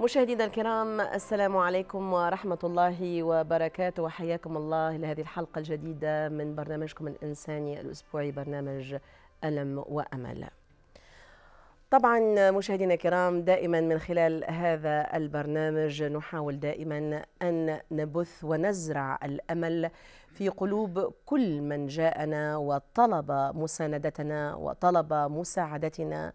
مشاهدينا الكرام السلام عليكم ورحمة الله وبركاته وحياكم الله لهذه الحلقة الجديدة من برنامجكم الإنساني الأسبوعي برنامج ألم وأمل طبعا مشاهدينا الكرام دائما من خلال هذا البرنامج نحاول دائما ان نبث ونزرع الامل في قلوب كل من جاءنا وطلب مساندتنا وطلب مساعدتنا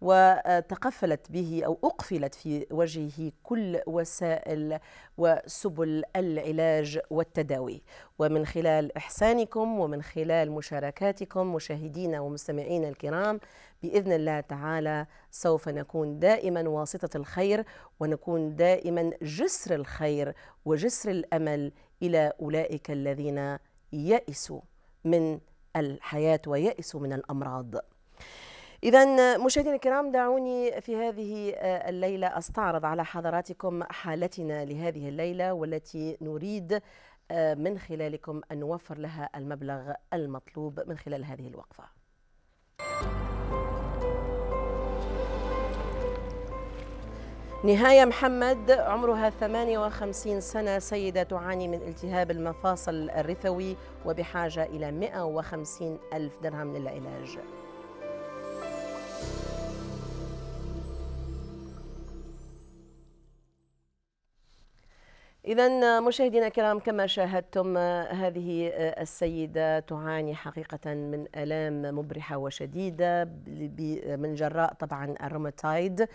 وتقفلت به أو أقفلت في وجهه كل وسائل وسبل العلاج والتداوي ومن خلال إحسانكم ومن خلال مشاركاتكم مشاهدينا ومستمعينا الكرام باذن الله تعالى سوف نكون دائما واسطه الخير ونكون دائما جسر الخير وجسر الامل الى اولئك الذين يئسوا من الحياه ويئسوا من الامراض. إذا مشاهدينا الكرام دعوني في هذه آه، الليلة أستعرض على حضراتكم حالتنا لهذه الليلة والتي نريد آه، من خلالكم أن نوفر لها المبلغ المطلوب من خلال هذه الوقفة نهاية محمد عمرها 58 سنة سيدة تعاني من التهاب المفاصل الرثوي وبحاجة إلى 150 ألف درهم للعلاج إذا مشاهدينا الكرام كما شاهدتم هذه آه، السيدة تعاني حقيقة من آلام مبرحة وشديدة من جراء طبعا الروماتايد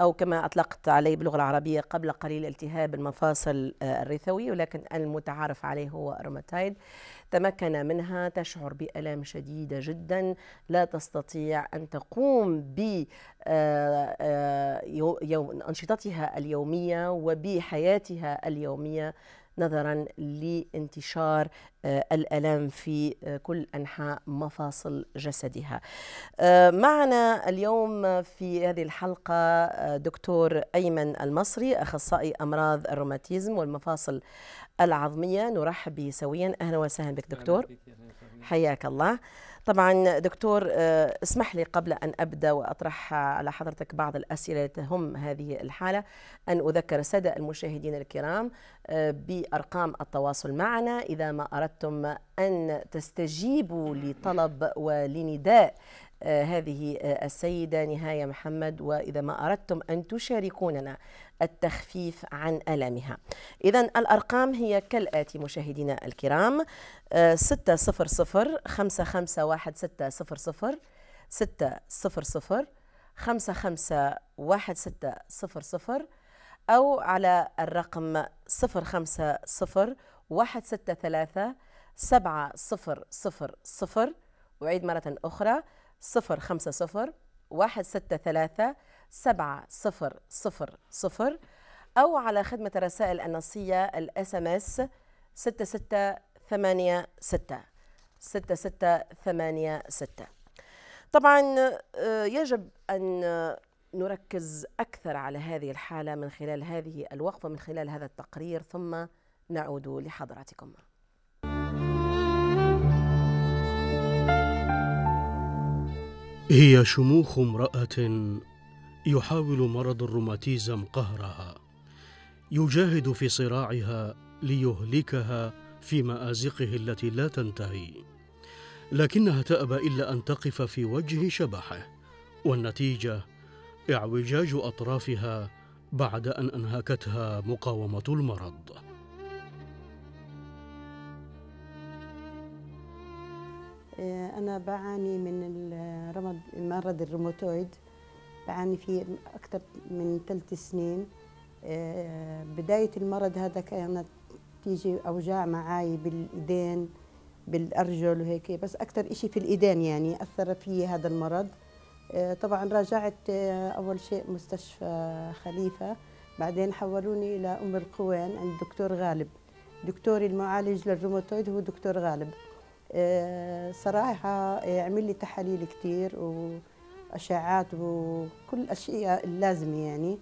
أو كما أطلقت عليه باللغة العربية قبل قليل التهاب المفاصل آه، الرثوي ولكن المتعارف عليه هو الروماتايد تمكن منها تشعر بألام شديدة جدا لا تستطيع أن تقوم ب آه، آه، أنشطتها اليومية وبحياتها اليومية نظرا لانتشار آه، الالم في كل انحاء مفاصل جسدها. معنا اليوم في هذه الحلقه دكتور ايمن المصري اخصائي امراض الروماتيزم والمفاصل العظمية نرحب به سويا أهلا وسهلا بك دكتور حياك الله طبعا دكتور آه، اسمح لي قبل أن أبدأ وأطرح على حضرتك بعض الأسئلة تهم هذه الحالة أن أذكر السادة المشاهدين الكرام آه، بأرقام التواصل معنا إذا ما أردتم أن تستجيبوا لطلب ولنداء آه، هذه آه، السيدة نهاية محمد وإذا ما أردتم أن تشاركوننا التخفيف عن ألمها إذا الأرقام هي كالآتي مشاهدينا الكرام 600 551600 600 551600 أو على الرقم 050 163 7000 أعيد مرة أخرى 050 صفر خمسة صفر واحد ستة ثلاثة سبعة صفر صفر صفر أو على خدمة الرسائل النصية الاس ام اس ستة ستة ثمانية ستة ستة ستة ثمانية ستة طبعا آه، يجب أن نركز أكثر على هذه الحالة من خلال هذه الوقفة من خلال هذا التقرير ثم نعود لحضراتكم هي شموخ امرأة يحاول مرض الروماتيزم قهرها يجاهد في صراعها ليهلكها في مآزقه التي لا تنتهي لكنها تأبى إلا أن تقف في وجه شبحه والنتيجة اعوجاج أطرافها بعد أن أنهكتها مقاومة المرض آه، أنا بعاني من مرض الروماتويد بعاني فيه أكثر من ثلاث سنين آه، بداية المرض هذا كانت تيجي أوجاع معاي بالإيدين بالأرجل وهيك بس أكثر إشي في الإيدين يعني أثر في هذا المرض آه، طبعا راجعت أول شيء مستشفى خليفة بعدين حولوني إلى أم القوين عند الدكتور غالب دكتوري المعالج للروماتويد هو دكتور غالب آه، صراحة آه، عمل لي تحاليل كتير وأشعات وكل الأشياء اللازمة يعني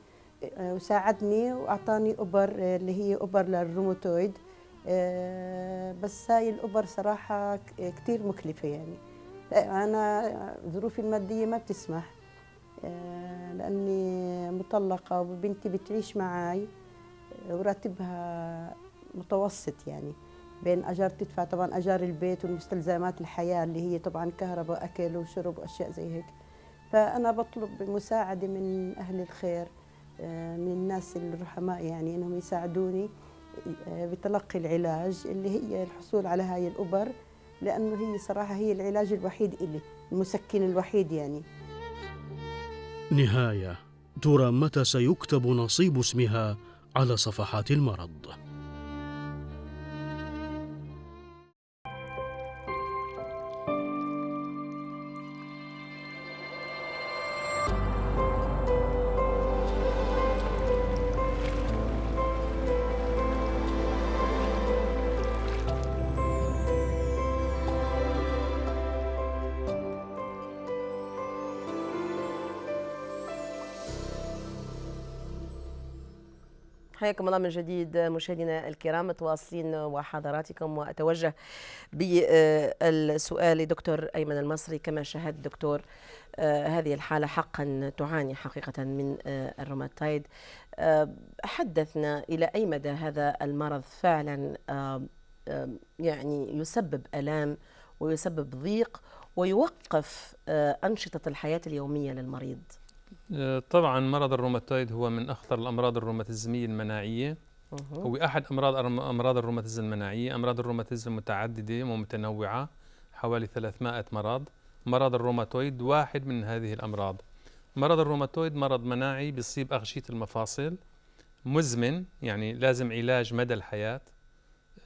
آه، وساعدني وأعطاني أبر اللي هي أبر للروماتويد بس هاي الأبر صراحة كتير مكلفة يعني أنا ظروفي المادية ما بتسمح لأني مطلقة وبنتي بتعيش معي وراتبها متوسط يعني بين اجار تدفع طبعا اجار البيت والمستلزمات الحياه اللي هي طبعا كهرباء اكل وشرب واشياء زي هيك فانا بطلب مساعده من اهل الخير آه، من الناس الرحماء يعني انهم يساعدوني آه، بتلقي العلاج اللي هي الحصول على هاي الابر لانه هي صراحه هي العلاج الوحيد الي المسكن الوحيد يعني نهايه ترى متى سيكتب نصيب اسمها على صفحات المرض حياكم الله من جديد مشاهدينا الكرام متواصلين وحضراتكم واتوجه بالسؤال لدكتور ايمن المصري كما شاهد دكتور آه، هذه الحاله حقا تعاني حقيقه من آه، الروماتايد آه، حدثنا الى اي مدى هذا المرض فعلا يعني يسبب الام ويسبب ضيق ويوقف انشطه الحياه اليوميه للمريض طبعا مرض الروماتويد هو من اخطر الامراض الروماتيزميه المناعيه هو احد امراض امراض الروماتيزم المناعيه امراض الروماتيزم متعدده ومتنوعه حوالي 300 مرض مرض الروماتويد واحد من هذه الامراض مرض الروماتويد مرض مناعي بيصيب اغشيه المفاصل مزمن يعني لازم علاج مدى الحياه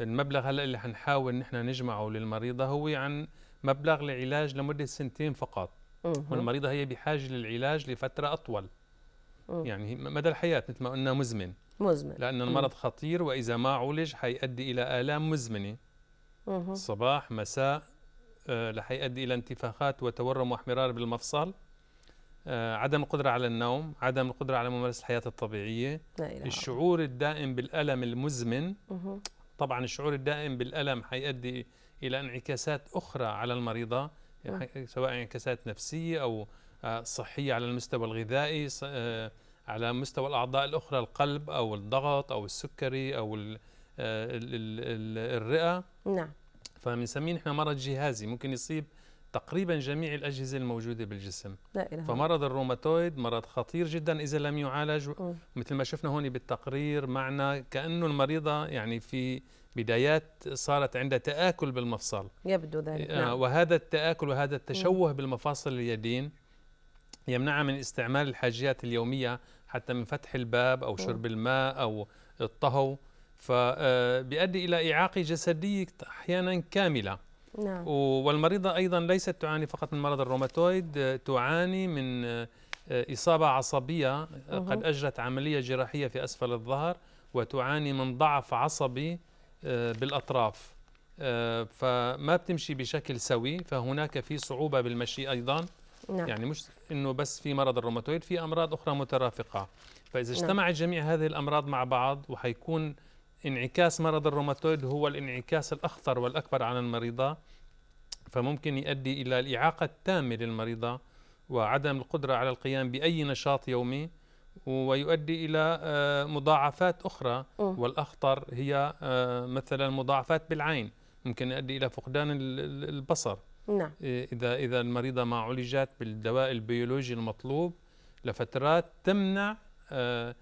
المبلغ هلا اللي حنحاول نحن نجمعه للمريضه هو عن مبلغ لعلاج لمده سنتين فقط والمريضه هي بحاجه للعلاج لفتره اطول يعني مدى الحياه مثل ما قلنا مزمن مزمن لان المرض خطير واذا ما عولج حيؤدي الى الام مزمنه صباح مساء آه، رح يؤدي الى انتفاخات وتورم واحمرار بالمفصل آه، عدم القدرة على النوم عدم القدرة على ممارسة الحياة الطبيعية الشعور الدائم بالألم المزمن طبعا الشعور الدائم بالألم حيؤدي إلى انعكاسات أخرى على المريضة آه. يعني سواء انعكاسات نفسيه او آه، صحيه على المستوى الغذائي آه، على مستوى الاعضاء الاخرى القلب او الضغط او السكري او الرئه نعم فبنسميه نحن مرض جهازي ممكن يصيب تقريبا جميع الاجهزه الموجوده بالجسم لا إله فمرض الروماتويد مرض خطير جدا اذا لم يعالج مثل ما شفنا هون بالتقرير معنا كانه المريضه يعني في بدايات صارت عندها تآكل بالمفصل يبدو ذلك آه، نعم. وهذا التآكل وهذا التشوه بالمفاصل اليدين يمنعها من استعمال الحاجيات اليومية حتى من فتح الباب أو شرب الماء أو الطهو فبيؤدي آه، إلى إعاقة جسدية أحيانا كاملة نعم. والمريضة أيضا ليست تعاني فقط من مرض الروماتويد آه، تعاني من إصابة عصبية قد أجرت عملية جراحية في أسفل الظهر وتعاني من ضعف عصبي آه، بالاطراف آه، فما بتمشي بشكل سوي فهناك في صعوبه بالمشي ايضا نعم. يعني مش انه بس في مرض الروماتويد في امراض اخرى مترافقه فاذا نعم. اجتمعت اجتمع جميع هذه الامراض مع بعض وحيكون انعكاس مرض الروماتويد هو الانعكاس الاخطر والاكبر على المريضه فممكن يؤدي الى الاعاقه التامه للمريضه وعدم القدره على القيام باي نشاط يومي ويؤدي الى آه، مضاعفات اخرى والاخطر هي آه، مثلا مضاعفات بالعين ممكن يؤدي الى فقدان البصر نعم إيه، اذا اذا المريضه ما عالجت بالدواء البيولوجي المطلوب لفترات تمنع آه،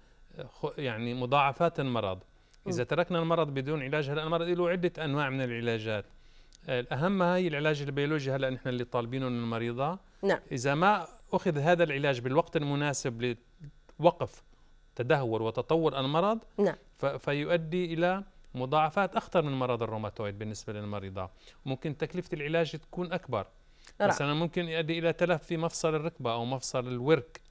يعني مضاعفات المرض اذا تركنا المرض بدون علاج هلا المرض له عده انواع من العلاجات الاهم هي العلاج البيولوجي هلا نحن اللي طالبينه من المريضه نعم اذا ما اخذ هذا العلاج بالوقت المناسب وقف تدهور وتطور المرض نعم. فيؤدي إلى مضاعفات أخطر من مرض الروماتويد بالنسبة للمريضة ممكن تكلفة العلاج تكون أكبر رأى. مثلا ممكن يؤدي إلى تلف في مفصل الركبة أو مفصل الورك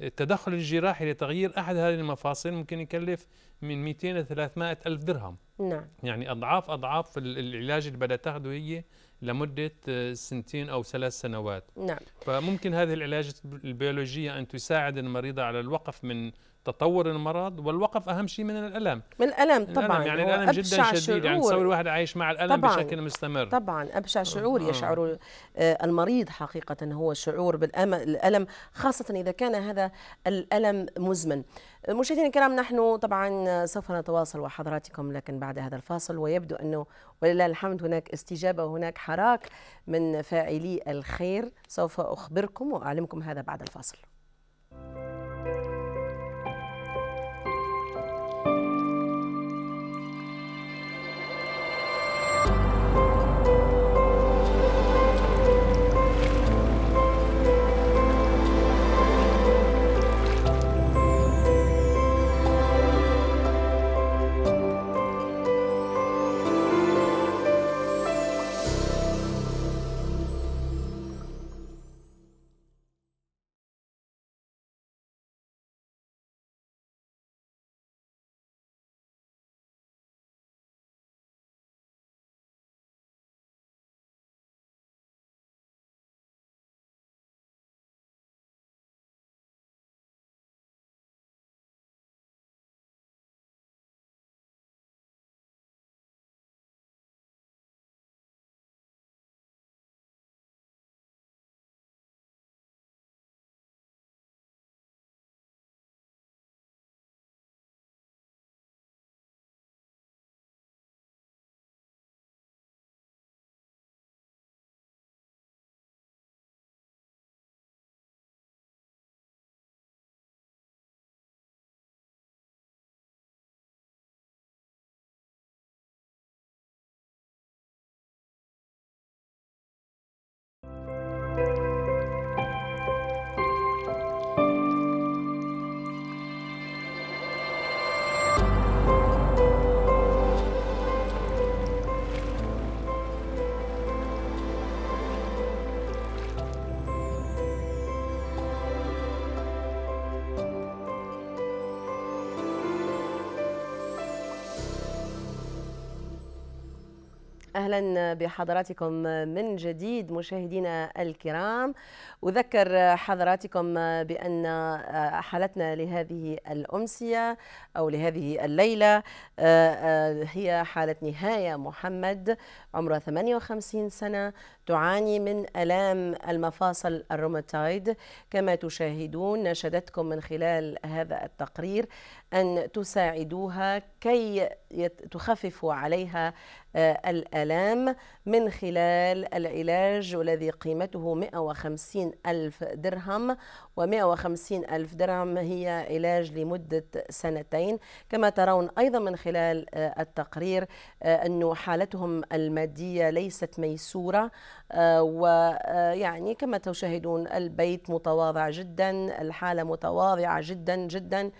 التدخل الجراحي لتغيير أحد هذه المفاصل ممكن يكلف من 200 ل 300 ألف درهم نعم. يعني أضعاف أضعاف العلاج اللي بدها تاخذه هي لمدة آه، سنتين أو ثلاث سنوات نعم. فممكن هذه العلاجات البيولوجية أن تساعد المريضة على الوقف من تطور المرض والوقف اهم شيء من الالم من الالم طبعا الألم يعني الالم جدا شديد يعني شعور. يعني تصور الواحد عايش مع الالم طبعاً بشكل مستمر طبعا ابشع آه. شعور يشعر آه، المريض حقيقه هو شعور بالالم خاصه اذا كان هذا الالم مزمن مشاهدينا الكرام نحن طبعا سوف نتواصل وحضراتكم لكن بعد هذا الفاصل ويبدو انه ولله الحمد هناك استجابه وهناك حراك من فاعلي الخير سوف اخبركم واعلمكم هذا بعد الفاصل اهلا بحضراتكم من جديد مشاهدينا الكرام اذكر حضراتكم بان حالتنا لهذه الامسيه او لهذه الليله هي حاله نهايه محمد عمره 58 سنه تعاني من الام المفاصل الروماتايد كما تشاهدون نشدتكم من خلال هذا التقرير ان تساعدوها كي تخففوا عليها الالام العام من خلال العلاج والذي قيمته 150 ألف درهم و150 ألف درهم هي علاج لمدة سنتين كما ترون أيضا من خلال آه، التقرير آه، أن حالتهم المادية ليست ميسورة آه، ويعني كما تشاهدون البيت متواضع جدا الحالة متواضعة جدا جدا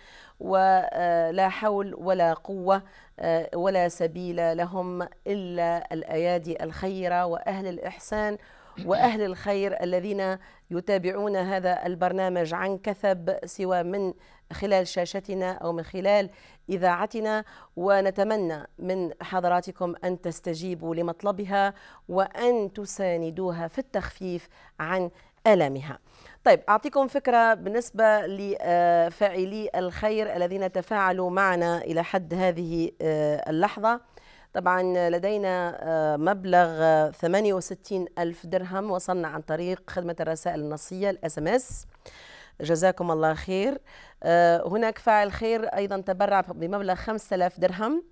ولا حول ولا قوة آه، ولا سبيل لهم إلا الأيادي الخيرة وأهل الإحسان وأهل الخير الذين يتابعون هذا البرنامج عن كثب سوى من خلال شاشتنا أو من خلال إذاعتنا ونتمنى من حضراتكم أن تستجيبوا لمطلبها وأن تساندوها في التخفيف عن ألمها طيب أعطيكم فكرة بالنسبة لفاعلي الخير الذين تفاعلوا معنا إلى حد هذه آه، اللحظة طبعا لدينا آه، مبلغ 68 آه، ألف درهم وصلنا عن طريق خدمة الرسائل النصية الاس ام اس جزاكم الله خير هناك فاعل خير أيضا تبرع بمبلغ 5000 درهم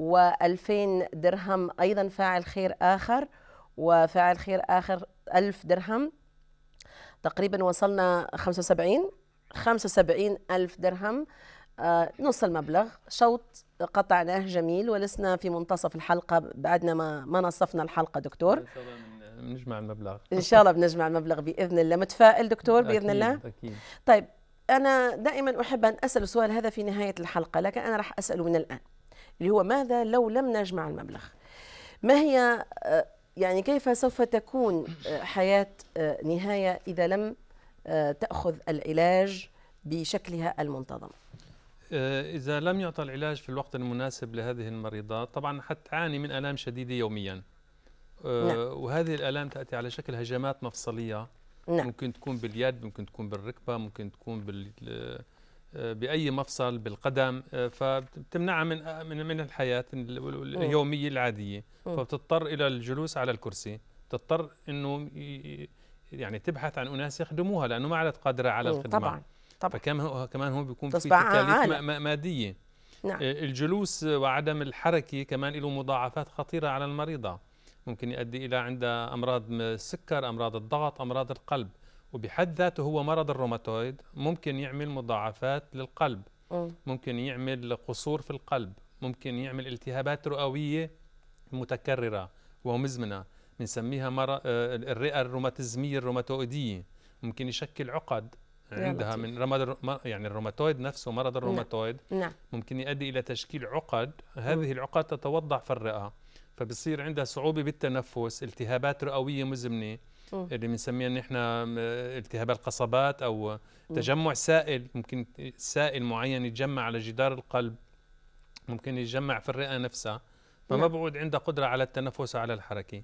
و2000 درهم أيضا فاعل خير آخر وفاعل خير آخر 1000 درهم تقريبا وصلنا 75 75 ألف درهم آه نص المبلغ شوط قطعناه جميل ولسنا في منتصف الحلقة بعدنا ما, ما نصفنا الحلقة دكتور إن شاء الله بنجمع المبلغ إن شاء الله بنجمع المبلغ بإذن الله متفائل دكتور بإذن أكيد الله أكيد طيب أنا دائما أحب أن أسأل السؤال هذا في نهاية الحلقة لكن أنا راح أسأله من الآن اللي هو ماذا لو لم نجمع المبلغ ما هي آه، يعني كيف سوف تكون آه، حياة آه، نهاية إذا لم آه، تأخذ العلاج بشكلها المنتظم إذا لم يعطى العلاج في الوقت المناسب لهذه المريضات طبعا حتعاني من ألام شديدة يوميا نعم. وهذه الآلام تأتي على شكل هجمات مفصلية نعم. ممكن تكون باليد ممكن تكون بالركبة ممكن تكون بال باي مفصل بالقدم آه، فبتمنعها من آه، من من الحياه اليوميه العاديه فبتضطر الى الجلوس على الكرسي بتضطر انه يعني تبحث عن اناس يخدموها لانه ما عادت قادره على الخدمه طبعا طبعا فكمان هو كمان هو بيكون في تكاليف ماديه نعم. آه، الجلوس وعدم الحركه كمان له مضاعفات خطيره على المريضه ممكن يؤدي الى عندها امراض السكر امراض الضغط امراض القلب وبحد ذاته هو مرض الروماتويد ممكن يعمل مضاعفات للقلب ممكن يعمل قصور في القلب ممكن يعمل التهابات رئوية متكررة ومزمنة بنسميها مرض آه، الرئة الروماتيزمية الروماتويدية ممكن يشكل عقد عندها من رمض يعني الروماتويد نفسه مرض نعم. الروماتويد نعم. نعم. ممكن يؤدي الى تشكيل عقد هذه العقد تتوضع في الرئه فبصير عندها صعوبه بالتنفس التهابات رئويه مزمنه اللي بنسميها نحن التهاب القصبات او تجمع سائل ممكن سائل معين يتجمع على جدار القلب ممكن يتجمع في الرئه نفسها فما نعم. بعود عنده قدره على التنفس على الحركه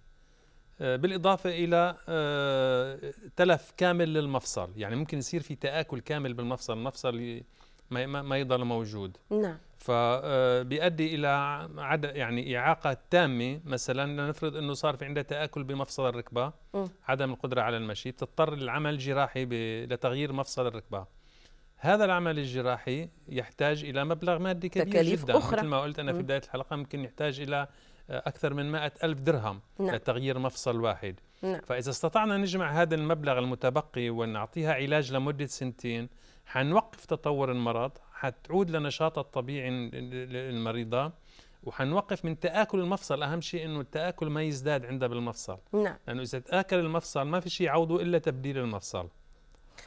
آه، بالاضافه الى آه، تلف كامل للمفصل يعني ممكن يصير في تاكل كامل بالمفصل المفصل ما ما يضل موجود نعم فبيؤدي آه، الى عد يعني اعاقه تامه مثلا لنفرض انه صار في عندها تاكل بمفصل الركبه م. عدم القدره على المشي تضطر للعمل الجراحي لتغيير مفصل الركبه هذا العمل الجراحي يحتاج الى مبلغ مادي كبير تكاليف جدا أخرى. مثل ما قلت انا في بدايه الحلقه ممكن يحتاج الى آه، اكثر من 100 الف درهم نعم. لتغيير مفصل واحد نعم. فاذا استطعنا نجمع هذا المبلغ المتبقي ونعطيها علاج لمده سنتين حنوقف تطور المرض حتعود لنشاطها الطبيعي المريضة وحنوقف من تآكل المفصل أهم شيء أنه التآكل ما يزداد عندها بالمفصل نعم لأنه إذا تآكل المفصل ما في شيء يعوضه إلا تبديل المفصل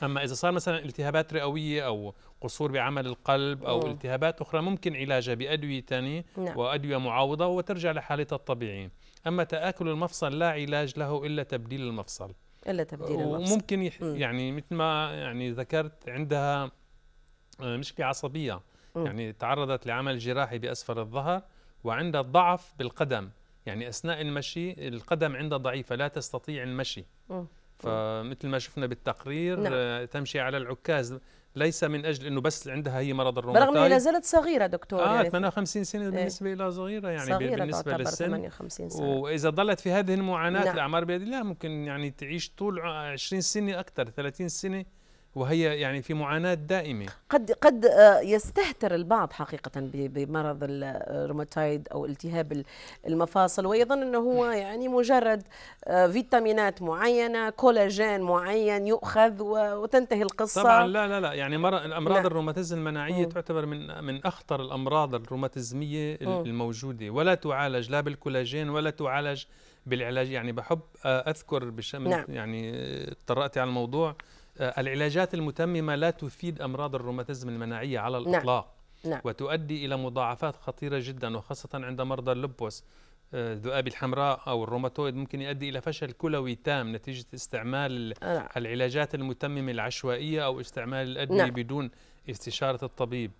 أما إذا صار مثلا التهابات رئوية أو قصور بعمل القلب أو مم. التهابات أخرى ممكن علاجها بأدوية ثانية نعم. وأدوية معاوضة وترجع لحالتها الطبيعية أما تآكل المفصل لا علاج له إلا تبديل المفصل الا تبديل النفس وممكن يح... يعني مثل ما يعني ذكرت عندها آه، مشكله عصبيه م. يعني تعرضت لعمل جراحي باسفل الظهر وعندها ضعف بالقدم يعني اثناء المشي القدم عندها ضعيفه لا تستطيع المشي م. فمثل ما شفنا بالتقرير نعم. آه، تمشي على العكاز ليس من اجل انه بس عندها هي مرض الروماتايد برغم انها لا زالت صغيره دكتور اه يعني 58 سنه إيه. بالنسبه إيه؟ لها صغيره يعني صغيرة بالنسبه تعتبر للسن 58 سنه واذا ظلت في هذه المعاناه نعم. الاعمار بيد الله ممكن يعني تعيش طول 20 سنه اكثر 30 سنه وهي يعني في معاناة دائمة قد قد آه، يستهتر البعض حقيقة بمرض آه، الروماتايد أو التهاب المفاصل ويظن أنه هو يعني مجرد آه، فيتامينات معينة كولاجين معين يؤخذ وتنتهي القصة طبعا لا لا لا يعني الأمراض لا. الروماتيزم المناعية م. تعتبر من من أخطر الأمراض الروماتيزمية الموجودة ولا تعالج لا بالكولاجين ولا تعالج بالعلاج يعني بحب أذكر بشمل نعم. يعني طرأتي على الموضوع العلاجات المتممة لا تفيد أمراض الروماتيزم المناعية على نعم. الإطلاق نعم. نعم. وتؤدي إلى مضاعفات خطيرة جدا وخاصة عند مرضى اللبوس آه، الذئاب الحمراء أو الروماتويد ممكن يؤدي إلى فشل كلوي تام نتيجة استعمال آه، نعم. العلاجات المتممة العشوائية أو استعمال الأدوية نعم. بدون استشارة الطبيب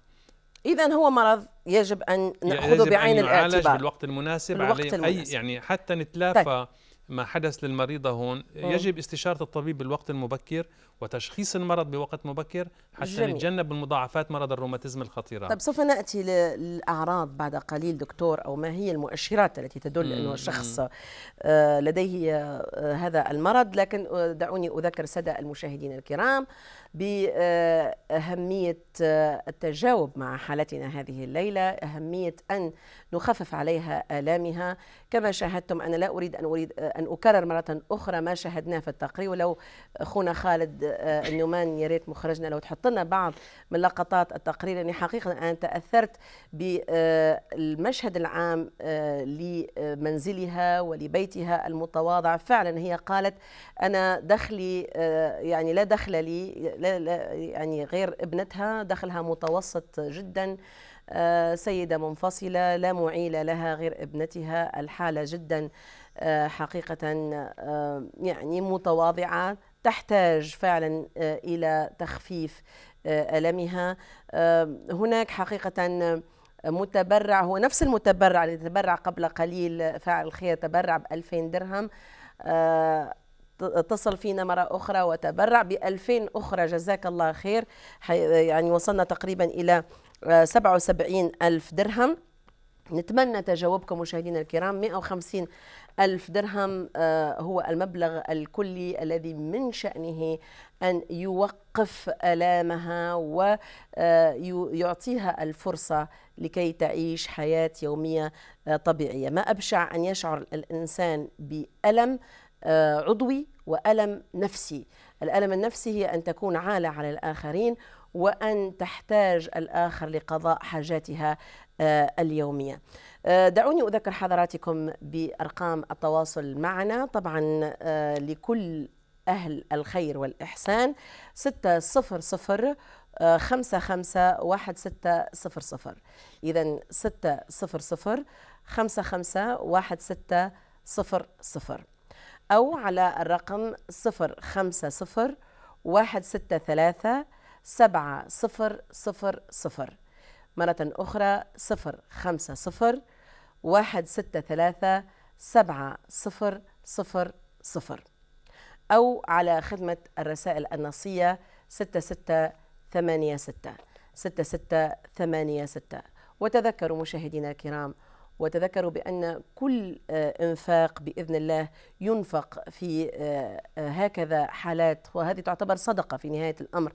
إذا هو مرض يجب أن نأخذه يجب بعين أن الاعتبار بالوقت المناسب بالوقت عليه المناسب. أي يعني حتى نتلافى طيب. ما حدث للمريضة هون يجب استشارة الطبيب بالوقت المبكر وتشخيص المرض بوقت مبكر حتى جميل. نتجنب المضاعفات مرض الروماتيزم الخطيرة طب سوف نأتي للأعراض بعد قليل دكتور أو ما هي المؤشرات التي تدل أنه الشخص آه، لديه آه، هذا المرض لكن آه، دعوني أذكر سادة المشاهدين الكرام بأهمية التجاوب مع حالتنا هذه الليلة أهمية أن نخفف عليها آلامها كما شاهدتم أنا لا أريد أن أريد أن أكرر مرة أخرى ما شاهدناه في التقرير ولو أخونا خالد آه، النومان يا ريت مخرجنا لو تحط لنا بعض من لقطات التقرير لاني حقيقه انا تاثرت بالمشهد آه، العام آه، لمنزلها ولبيتها المتواضع فعلا هي قالت انا دخلي يعني لا دخل لي لا لا يعني غير ابنتها دخلها متوسط جدا سيدة منفصلة لا معيل لها غير ابنتها الحالة جدا حقيقة يعني متواضعة تحتاج فعلا آه، الى تخفيف آه، المها آه، هناك حقيقه متبرع هو نفس المتبرع اللي تبرع قبل قليل فاعل الخير تبرع ب 2000 درهم اتصل فينا مرة أخرى وتبرع بألفين أخرى جزاك الله خير يعني وصلنا تقريبا إلى 77 ألف درهم نتمنى تجاوبكم مشاهدينا الكرام 150 ألف درهم آه، هو المبلغ الكلي الذي من شأنه أن يوقف آلامها ويعطيها آه، الفرصة لكي تعيش حياة يومية آه، طبيعية ما أبشع أن يشعر الإنسان بألم عضوي وألم نفسي الألم النفسي هي أن تكون عالة على الآخرين وأن تحتاج الآخر لقضاء حاجاتها اليومية آه، دعوني أذكر حضراتكم بأرقام التواصل معنا طبعا آه، لكل أهل الخير والإحسان 600 آه، خمسة خمسة واحد ستة صفر صفر إذا ستة صفر صفر خمسة خمسة واحد ستة صفر صفر أو على الرقم صفر خمسة صفر واحد ستة ثلاثة سبعة صفر صفر صفر مرة أخرى صفر خمسة صفر واحد ستة ثلاثة سبعة صفر صفر صفر أو على خدمة الرسائل النصية ستة ستة ثمانية ستة ستة ستة ثمانية ستة وتذكروا مشاهدينا الكرام وتذكروا بأن كل آه، إنفاق بإذن الله ينفق في آه، آه، هكذا حالات وهذه تعتبر صدقة في نهاية الأمر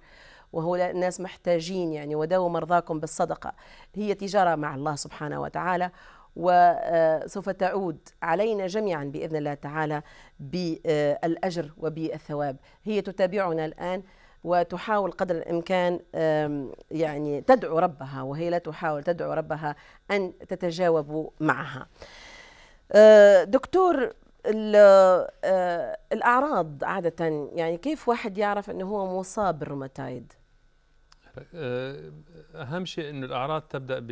وهو الناس محتاجين يعني وداو مرضاكم بالصدقة هي تجارة مع الله سبحانه وتعالى وسوف تعود علينا جميعا باذن الله تعالى بالاجر وبالثواب هي تتابعنا الان وتحاول قدر الامكان يعني تدعو ربها وهي لا تحاول تدعو ربها ان تتجاوب معها آه، دكتور آه، الاعراض عاده يعني كيف واحد يعرف انه هو مصاب بالروماتايد آه، اهم شيء انه الاعراض تبدا ب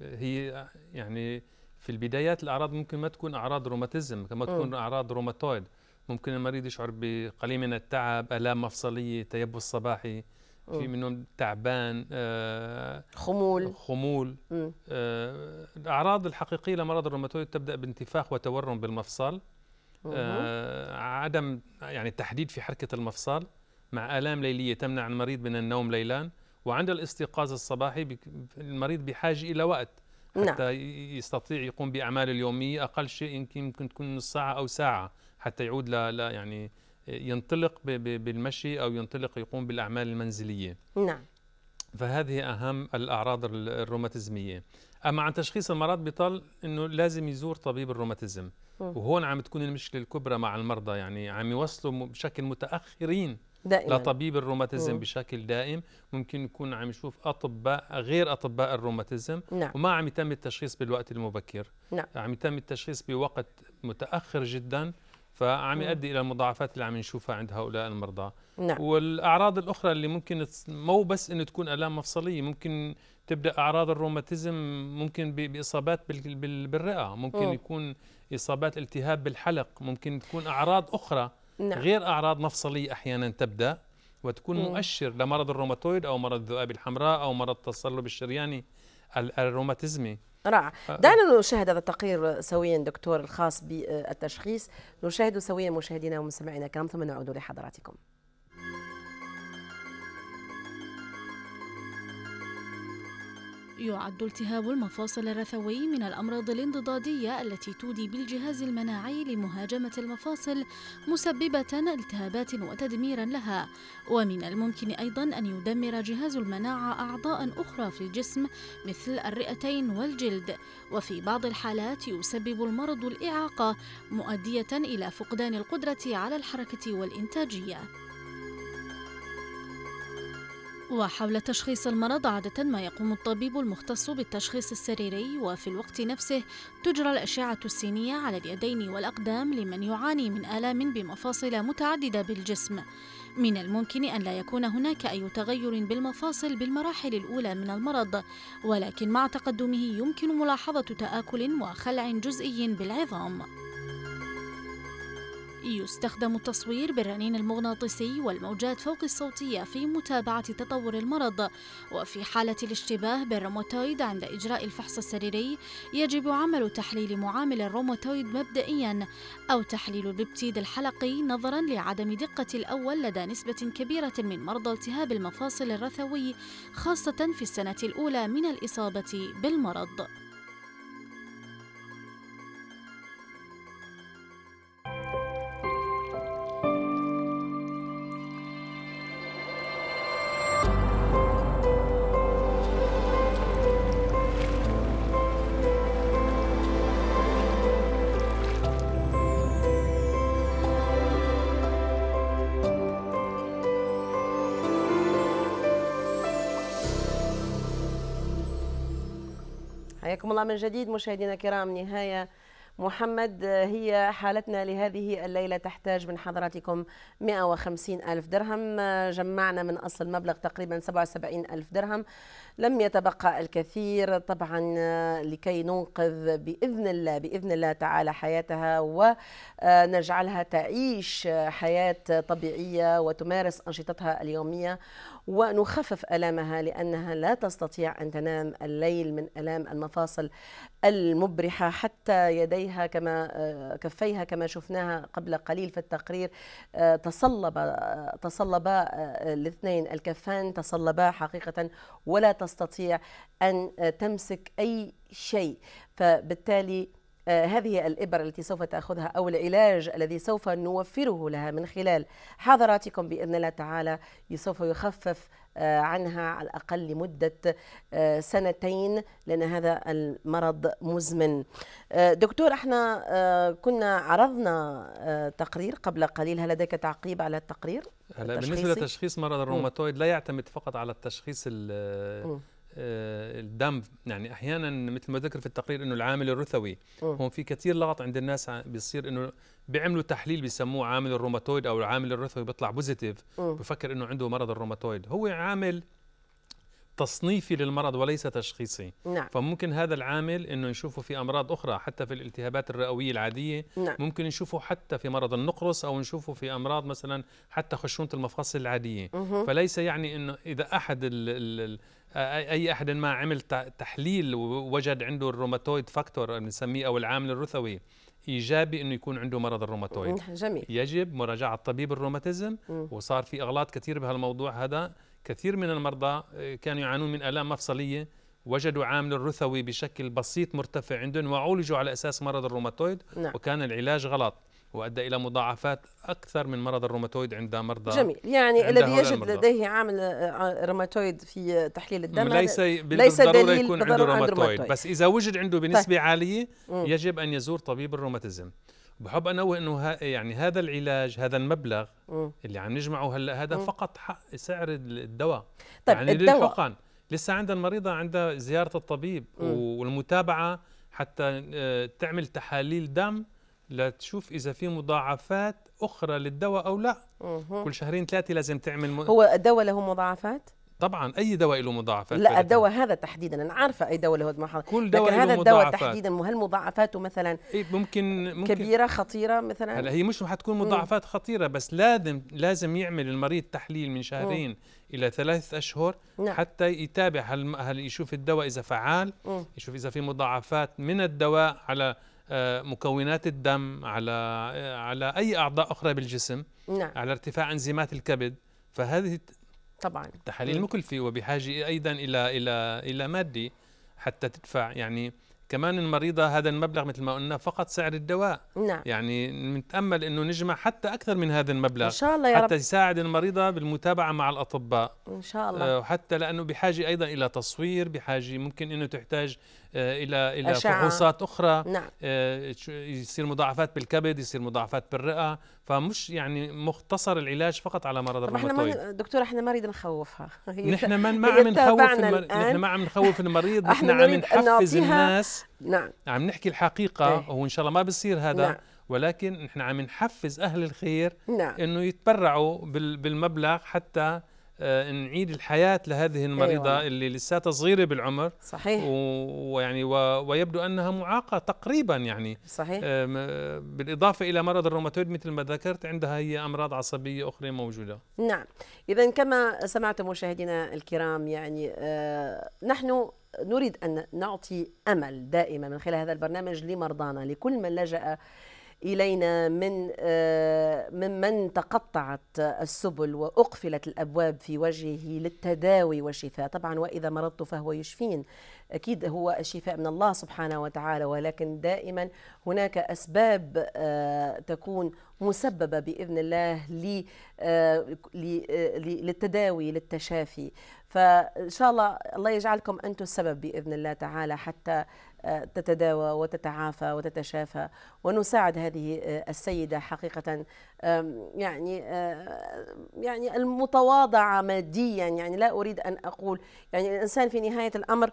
هي يعني في البدايات الاعراض ممكن ما تكون اعراض روماتيزم كما تكون م. اعراض روماتويد ممكن المريض يشعر بقليل من التعب الام مفصليه تيبس صباحي في منهم تعبان آه خمول خمول آه الاعراض الحقيقيه لمرض الروماتويد تبدا بانتفاخ وتورم بالمفصل آه عدم يعني تحديد في حركه المفصل مع الام ليليه تمنع المريض من النوم ليلا وعند الاستيقاظ الصباحي المريض بحاجه الى وقت نعم. حتى يستطيع يقوم باعماله اليوميه اقل شيء يمكن تكون نص ساعه او ساعه حتى يعود ل, لا يعني ينطلق بالمشي او ينطلق يقوم بالاعمال المنزليه نعم فهذه اهم الاعراض الروماتيزميه اما عن تشخيص المرض بيطل انه لازم يزور طبيب الروماتيزم وهون عم تكون المشكله الكبرى مع المرضى يعني عم يوصلوا بشكل متاخرين دائما لطبيب الروماتيزم مم. بشكل دائم ممكن يكون عم يشوف اطباء غير اطباء الروماتيزم نعم. وما عم يتم التشخيص بالوقت المبكر نعم. عم يتم التشخيص بوقت متاخر جدا فعم يؤدي الى المضاعفات اللي عم نشوفها عند هؤلاء المرضى نعم. والاعراض الاخرى اللي ممكن مو بس انه تكون الام مفصليه ممكن تبدا اعراض الروماتيزم ممكن باصابات بالرئه ممكن مم. يكون اصابات التهاب بالحلق ممكن تكون اعراض اخرى نعم. غير أعراض مفصلية أحيانا تبدأ وتكون مؤشر لمرض الروماتويد أو مرض الذئاب الحمراء أو مرض التصلب الشرياني الروماتيزمي رائع دعنا نشاهد هذا التقرير سويا دكتور الخاص بالتشخيص نشاهد سويا مشاهدينا ومستمعينا الكرام ثم نعود لحضراتكم يعد التهاب المفاصل الرثوي من الأمراض الانضدادية التي تودي بالجهاز المناعي لمهاجمة المفاصل مسببة التهابات وتدميرا لها ومن الممكن أيضا أن يدمر جهاز المناعة أعضاء أخرى في الجسم مثل الرئتين والجلد وفي بعض الحالات يسبب المرض الإعاقة مؤدية إلى فقدان القدرة على الحركة والإنتاجية وحول تشخيص المرض عادة ما يقوم الطبيب المختص بالتشخيص السريري وفي الوقت نفسه تجرى الأشعة السينية على اليدين والأقدام لمن يعاني من آلام بمفاصل متعددة بالجسم من الممكن أن لا يكون هناك أي تغير بالمفاصل بالمراحل الأولى من المرض ولكن مع تقدمه يمكن ملاحظة تآكل وخلع جزئي بالعظام يستخدم التصوير بالرنين المغناطيسي والموجات فوق الصوتية في متابعة تطور المرض وفي حالة الاشتباه بالروماتويد عند إجراء الفحص السريري يجب عمل تحليل معامل الروماتويد مبدئيا أو تحليل الببتيد الحلقي نظرا لعدم دقة الأول لدى نسبة كبيرة من مرضى التهاب المفاصل الرثوي خاصة في السنة الأولى من الإصابة بالمرض حياكم الله من جديد مشاهدينا الكرام نهايه محمد هي حالتنا لهذه الليلة تحتاج من حضراتكم 150 ألف درهم جمعنا من أصل مبلغ تقريبا 77 ألف درهم لم يتبقى الكثير طبعا آه، لكي ننقذ بإذن الله بإذن الله تعالى حياتها ونجعلها تعيش حياة طبيعية وتمارس أنشطتها اليومية ونخفف ألامها لأنها لا تستطيع أن تنام الليل من ألام المفاصل المبرحة حتى يديها كما آه، كفيها كما شفناها قبل قليل في التقرير آه، تصلب آه، تصلبا الاثنين الكفان تصلبا حقيقة ولا تستطيع أن تمسك أي شيء فبالتالي آه، هذه الإبر التي سوف تأخذها أو العلاج الذي سوف نوفره لها من خلال حضراتكم بإذن الله تعالى سوف يخفف آه، عنها على الأقل لمدة آه، سنتين لأن هذا المرض مزمن دكتور احنا كنا عرضنا تقرير قبل قليل هل لديك تعقيب على التقرير هلا بالنسبة لتشخيص مرض الروماتويد لا يعتمد فقط على التشخيص آه، الدم يعني احيانا مثل ما ذكر في التقرير انه العامل الرثوي هون في كثير لغط عند الناس بيصير انه بيعملوا تحليل بيسموه عامل الروماتويد او العامل الرثوي بيطلع بوزيتيف بفكر انه عنده مرض الروماتويد هو عامل تصنيفي للمرض وليس تشخيصي نعم. فممكن هذا العامل انه نشوفه في امراض اخرى حتى في الالتهابات الرئويه العاديه نعم. ممكن نشوفه حتى في مرض النقرس او نشوفه في امراض مثلا حتى خشونه المفاصل العاديه مه. فليس يعني انه اذا احد الـ الـ اي احد ما عمل تحليل ووجد عنده الروماتويد فاكتور بنسميه او العامل الرثوي ايجابي انه يكون عنده مرض الروماتويد نعم، جميل يجب مراجعه طبيب الروماتيزم وصار في اغلاط كثير بهالموضوع هذا كثير من المرضى آه، كانوا يعانون من آلام مفصلية وجدوا عامل الرثوي بشكل بسيط مرتفع عندهم وعولجوا على أساس مرض الروماتويد نعم. وكان العلاج غلط وادى الى مضاعفات اكثر من مرض الروماتويد عند مرضى جميل يعني الذي يجد المرضى. لديه عامل آه، آه، روماتويد في تحليل الدم ليس ليس بالضروره يكون عنده روماتويد بس اذا وجد عنده طيب. بنسبه طيب. عاليه يجب ان يزور طبيب الروماتيزم بحب انوه انه يعني هذا العلاج هذا المبلغ م. اللي عم نجمعه هلا هذا م. فقط حق سعر الدواء طيب يعني الدواء. للحقن لسه عندها المريضه عندها زياره الطبيب م. والمتابعه حتى آه، تعمل تحاليل دم لتشوف اذا في مضاعفات اخرى للدواء او لا مه. كل شهرين ثلاثه لازم تعمل م... هو الدواء له مضاعفات طبعا اي دواء له مضاعفات لا الدواء هذا تحديدا انا عارفه اي دواء له مضاعفات كل دواء لكن هذا الدواء تحديدا هل مضاعفاته مثلا إيه ممكن, ممكن كبيره خطيره مثلا هلا هي مش حتكون مضاعفات مم. خطيره بس لازم لازم يعمل المريض تحليل من شهرين مم. الى ثلاث اشهر نعم. حتى يتابع هل هل يشوف الدواء اذا فعال مم. يشوف اذا في مضاعفات من الدواء على آه، مكونات الدم على آه، على اي اعضاء اخرى بالجسم نعم. على ارتفاع انزيمات الكبد فهذه طبعا التحاليل مكلفه وبحاجه ايضا الى الى الى مادي حتى تدفع يعني كمان المريضه هذا المبلغ مثل ما قلنا فقط سعر الدواء نعم. يعني نتامل انه نجمع حتى اكثر من هذا المبلغ ان شاء الله يا حتى رب. يساعد المريضه بالمتابعه مع الاطباء ان شاء الله آه، وحتى لانه بحاجه ايضا الى تصوير بحاجه ممكن انه تحتاج آه، الى الى أشعة. فحوصات اخرى نعم. آه، يصير مضاعفات بالكبد يصير مضاعفات بالرئه فمش يعني مختصر العلاج فقط على مرض الروماتويد احنا دكتور احنا ما نريد نخوفها نحن ما عم نخوف نحن ما عم نخوف المريض نحن عم نحفز الناس نعم عم نحكي الحقيقه ايه. وان شاء الله ما بصير هذا نعم. ولكن نحن عم نحفز اهل الخير نعم. انه يتبرعوا بالمبلغ حتى آه، نعيد الحياة لهذه المريضة أيوة. اللي لساتها صغيرة بالعمر صحيح ويعني و... ويبدو أنها معاقة تقريبا يعني صحيح آه، بالإضافة إلى مرض الروماتويد مثل ما ذكرت عندها هي أمراض عصبية أخرى موجودة نعم إذا كما سمعتم مشاهدينا الكرام يعني آه نحن نريد أن نعطي أمل دائما من خلال هذا البرنامج لمرضانا لكل من لجأ إلينا من ممن آه، تقطعت السبل وأقفلت الأبواب في وجهه للتداوي والشفاء طبعا وإذا مرضت فهو يشفين أكيد هو الشفاء من الله سبحانه وتعالى ولكن دائما هناك أسباب آه، تكون مسببة بإذن الله آه، للتداوي للتشافي فإن شاء الله الله يجعلكم أنتم السبب بإذن الله تعالى حتى تتداوى وتتعافى وتتشافى ونساعد هذه آه، السيده حقيقه يعني آه، يعني المتواضعه ماديا يعني لا اريد ان اقول يعني الانسان في نهايه الامر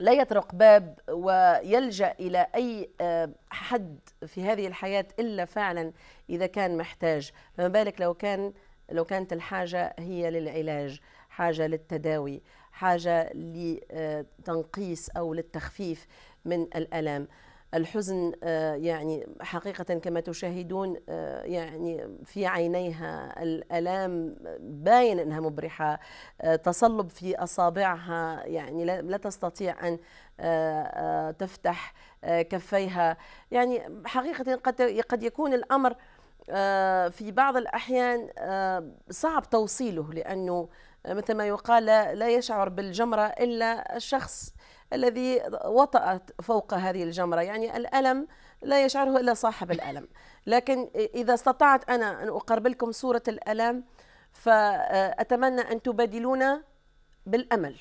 لا يطرق باب ويلجا الى اي آه، حد في هذه الحياه الا فعلا اذا كان محتاج فما بالك لو كان لو كانت الحاجه هي للعلاج حاجه للتداوي حاجه لتنقيس او للتخفيف من الالم الحزن آه، يعني حقيقة كما تشاهدون آه، يعني في عينيها الآلام باين أنها مبرحة آه، تصلب في أصابعها يعني لا تستطيع أن تفتح كفيها يعني حقيقة قد قد يكون الأمر في بعض الأحيان صعب توصيله لأنه مثل ما يقال لا يشعر بالجمرة إلا الشخص الذي وطأت فوق هذه الجمرة يعني الألم لا يشعره إلا صاحب الألم لكن إذا استطعت أنا أن أقرب لكم صورة الألم فأتمنى أن تبادلونا بالأمل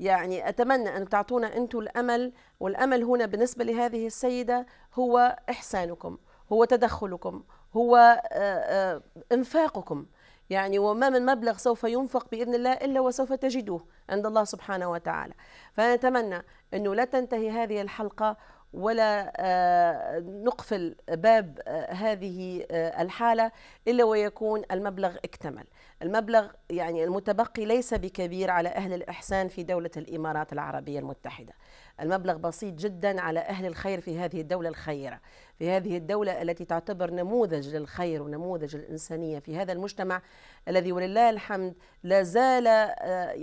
يعني أتمنى أن تعطونا أنتم الأمل والأمل هنا بالنسبة لهذه السيدة هو إحسانكم هو تدخلكم هو آه، آه، انفاقكم يعني وما من مبلغ سوف ينفق بإذن الله إلا وسوف تجدوه عند الله سبحانه وتعالى فنتمنى أنه لا تنتهي هذه الحلقة ولا آه، نقفل باب آه، هذه آه، الحالة إلا ويكون المبلغ اكتمل المبلغ يعني المتبقي ليس بكبير على أهل الإحسان في دولة الإمارات العربية المتحدة المبلغ بسيط جدا على أهل الخير في هذه الدولة الخيرة في هذه الدولة التي تعتبر نموذج للخير ونموذج الإنسانية في هذا المجتمع الذي ولله الحمد لا زال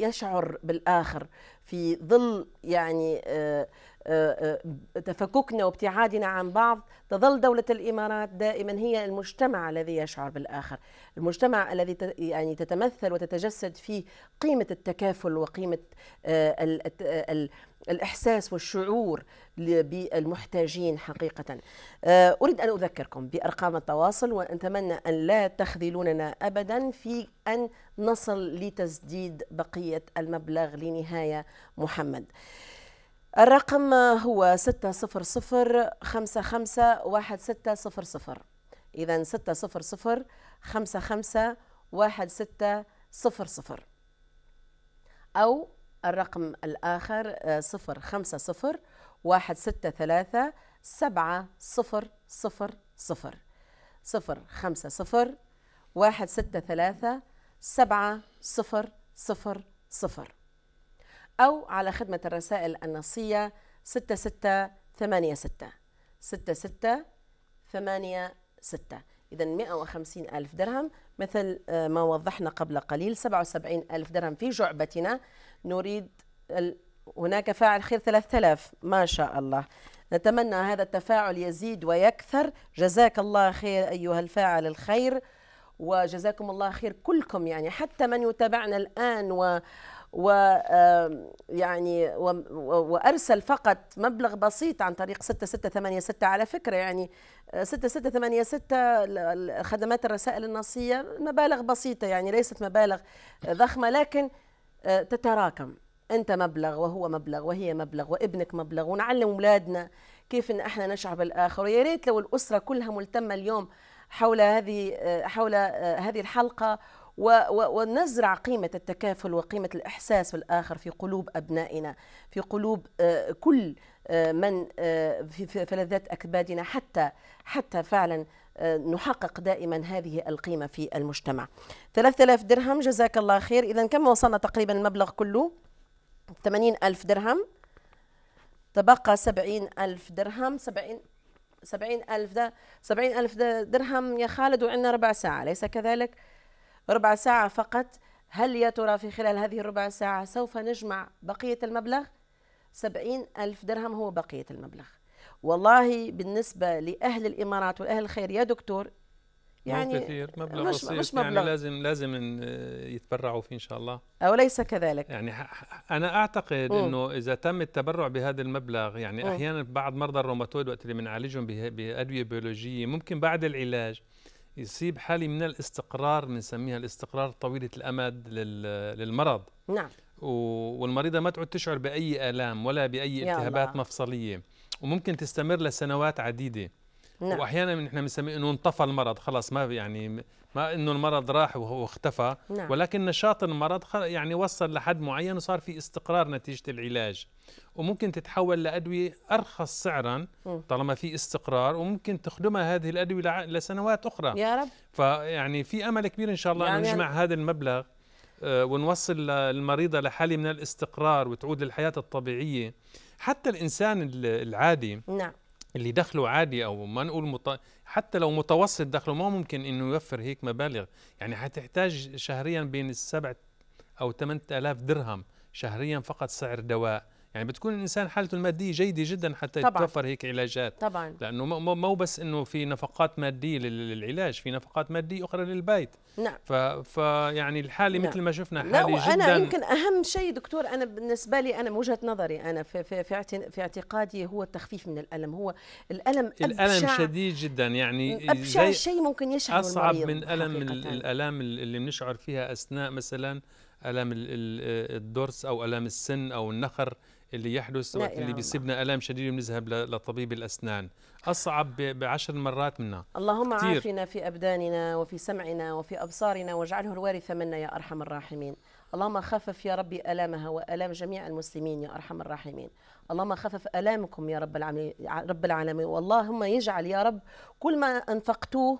يشعر بالآخر في ظل يعني آه، آه، تفككنا وابتعادنا عن بعض تظل دولة الإمارات دائما هي المجتمع الذي يشعر بالآخر المجتمع الذي يعني تتمثل وتتجسد فيه قيمة التكافل وقيمة آه، الإحساس والشعور بالمحتاجين حقيقة أريد أن أذكركم بأرقام التواصل وأتمنى أن لا تخذلوننا أبدا في أن نصل لتسديد بقية المبلغ لنهاية محمد الرقم هو 600551600 إذا 600551600 أو الرقم الآخر 050 آه، ثلاثة سبعة صفر صفر صفر صفر خمسة صفر واحد ستة ثلاثة سبعة صفر صفر صفر أو على خدمة الرسائل النصية 6686 6686 إذا 150 ألف درهم مثل آه، ما وضحنا قبل قليل 77 ألف درهم في جعبتنا نريد ال... هناك فاعل خير 3000 ما شاء الله نتمنى هذا التفاعل يزيد ويكثر جزاك الله خير أيها الفاعل الخير وجزاكم الله خير كلكم يعني حتى من يتابعنا الآن و و يعني وارسل فقط مبلغ بسيط عن طريق 6686 على فكره يعني 6686 آه، خدمات الرسائل النصيه مبالغ بسيطه يعني ليست مبالغ ضخمه لكن آه، تتراكم انت مبلغ وهو مبلغ وهي مبلغ وابنك مبلغ ونعلم اولادنا كيف ان احنا نشعر بالاخر ويا ريت لو الاسره كلها ملتمه اليوم حول هذه آه، حول هذه الحلقه ونزرع قيمة التكافل وقيمة الإحساس بالآخر في قلوب أبنائنا في قلوب آه، كل آه، من آه، في فلذات أكبادنا حتى حتى فعلا نحقق دائما هذه القيمة في المجتمع 3000 درهم جزاك الله خير إذا كم وصلنا تقريبا المبلغ كله 80 ألف درهم تبقى 70 ألف درهم 70 70 ألف ده 70 ألف درهم يا خالد وعندنا ربع ساعة أليس كذلك؟ ربع ساعة فقط هل يا ترى في خلال هذه الربع ساعة سوف نجمع بقية المبلغ؟ سبعين ألف درهم هو بقية المبلغ والله بالنسبة لأهل الإمارات وأهل الخير يا دكتور يعني كثير مبلغ مش بسيط مش مبلغ. يعني لازم لازم آه، يتبرعوا فيه ان شاء الله اوليس كذلك يعني انا اعتقد م. انه اذا تم التبرع بهذا المبلغ يعني م. احيانا بعض مرضى الروماتويد وقت اللي بنعالجهم بادويه بيولوجيه ممكن بعد العلاج يصيب حالة من الاستقرار بنسميها الاستقرار طويلة الأمد للمرض نعم والمريضة ما تعود تشعر بأي آلام ولا بأي التهابات مفصلية وممكن تستمر لسنوات عديدة نعم. واحيانا نحن بنسميه انه انطفى المرض خلص ما يعني ما انه المرض راح واختفى نعم. ولكن نشاط المرض يعني وصل لحد معين وصار في استقرار نتيجه العلاج وممكن تتحول لادويه ارخص سعرا طالما في استقرار وممكن تخدمها هذه الادويه لسنوات اخرى يا رب فيعني في امل كبير ان شاء الله يعني نجمع يعني... هذا المبلغ آه، ونوصل المريضة لحالة من الاستقرار وتعود للحياة الطبيعية حتى الإنسان العادي نعم اللي دخله عادي او ما نقول مط... حتى لو متوسط دخله ما ممكن انه يوفر هيك مبالغ يعني حتحتاج شهريا بين السبع او 8000 درهم شهريا فقط سعر دواء يعني بتكون الانسان حالته الماديه جيده جدا حتى يتوفر هيك علاجات طبعا لانه مو بس انه في نفقات ماديه للعلاج في نفقات ماديه اخرى للبيت نعم ف فيعني الحاله نعم. مثل ما شفنا حاله لا جدا انا يمكن اهم شيء دكتور انا بالنسبه لي انا وجهه نظري انا في في في اعتقادي هو التخفيف من الالم هو الالم أبشع الالم شديد جدا يعني ابشع شيء ممكن يشعر اصعب من الم الالام اللي بنشعر فيها اثناء مثلا الام الدرس او الام السن او النخر اللي يحدث وقت اللي بيصيبنا الام شديد بنذهب لطبيب الاسنان اصعب بعشر مرات منا اللهم كتير. عافنا في ابداننا وفي سمعنا وفي ابصارنا واجعله الوارث منا يا ارحم الراحمين اللهم خفف يا ربي الامها والام جميع المسلمين يا ارحم الراحمين اللهم خفف الامكم يا رب العالمين رب العالمين واللهم يجعل يا رب كل ما انفقتوه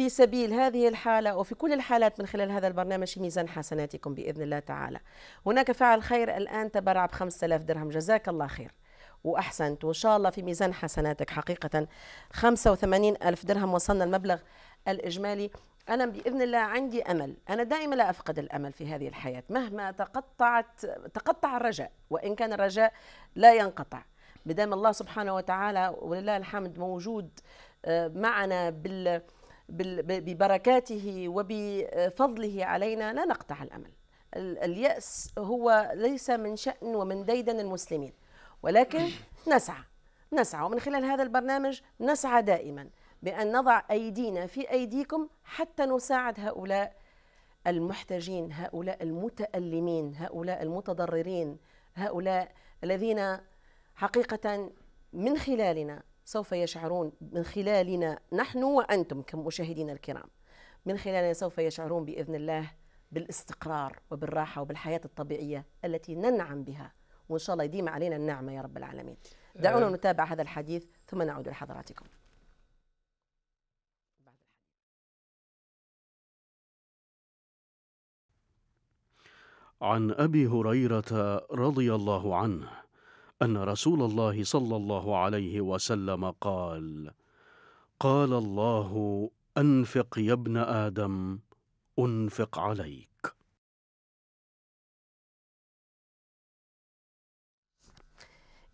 في سبيل هذه الحالة وفي كل الحالات من خلال هذا البرنامج ميزان حسناتكم بإذن الله تعالى هناك فعل خير الآن تبرع ب 5000 درهم جزاك الله خير وأحسنت وإن شاء الله في ميزان حسناتك حقيقة وثمانين ألف درهم وصلنا المبلغ الإجمالي أنا بإذن الله عندي أمل أنا دائما لا أفقد الأمل في هذه الحياة مهما تقطعت تقطع الرجاء وإن كان الرجاء لا ينقطع مدام الله سبحانه وتعالى ولله الحمد موجود آه، معنا بال ببركاته وبفضله علينا لا نقطع الأمل اليأس هو ليس من شأن ومن ديدن المسلمين ولكن نسعى نسعى ومن خلال هذا البرنامج نسعى دائما بأن نضع أيدينا في أيديكم حتى نساعد هؤلاء المحتاجين هؤلاء المتألمين هؤلاء المتضررين هؤلاء الذين حقيقة من خلالنا سوف يشعرون من خلالنا نحن وأنتم كمشاهدين الكرام من خلالنا سوف يشعرون بإذن الله بالاستقرار وبالراحة وبالحياة الطبيعية التي ننعم بها وإن شاء الله يديم علينا النعمة يا رب العالمين دعونا أه نتابع هذا الحديث ثم نعود لحضراتكم عن أبي هريرة رضي الله عنه أن رسول الله صلى الله عليه وسلم قال قال الله أنفق يا ابن آدم أنفق عليك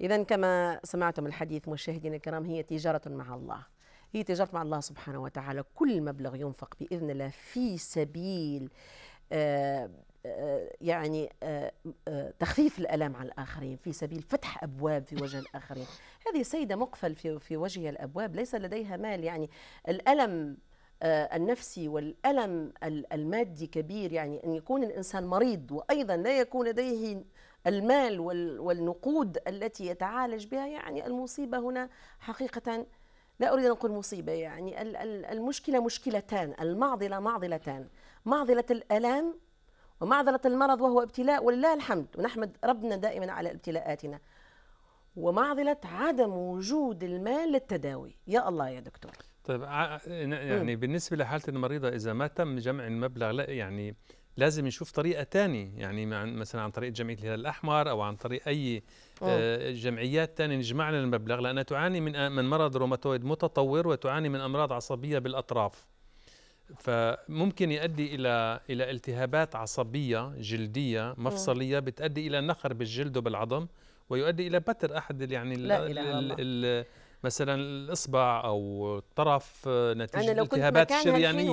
إذا كما سمعتم الحديث مشاهدينا الكرام هي تجارة مع الله هي تجارة مع الله سبحانه وتعالى كل مبلغ ينفق بإذن الله في سبيل آه يعني آه، آه، تخفيف الالام على الاخرين في سبيل فتح ابواب في وجه الاخرين هذه سيده مقفل في في وجه الابواب ليس لديها مال يعني الالم آه، النفسي والالم المادي كبير يعني ان يكون الانسان مريض وايضا لا يكون لديه المال والنقود التي يتعالج بها يعني المصيبه هنا حقيقه لا اريد ان اقول مصيبه يعني المشكله مشكلتان المعضله معضلتان معضله الالام ومعضلة المرض وهو ابتلاء ولله الحمد ونحمد ربنا دائما على ابتلاءاتنا ومعضلة عدم وجود المال للتداوي يا الله يا دكتور طيب يعني م. بالنسبة لحالة المريضة إذا ما تم جمع المبلغ لا يعني لازم نشوف طريقة تانية يعني مثلا عن طريق جمعية الهلال الأحمر أو عن طريق أي آه، جمعيات تانية نجمع لنا المبلغ لأنها تعاني من من مرض روماتويد متطور وتعاني من أمراض عصبية بالأطراف فممكن يؤدي الى الى التهابات عصبيه جلديه مفصليه بتؤدي الى نخر بالجلد وبالعظم ويؤدي الى بتر احد يعني لا الـ الـ الـ مثلا الاصبع او الطرف آه، نتيجه أنا لو التهابات كنت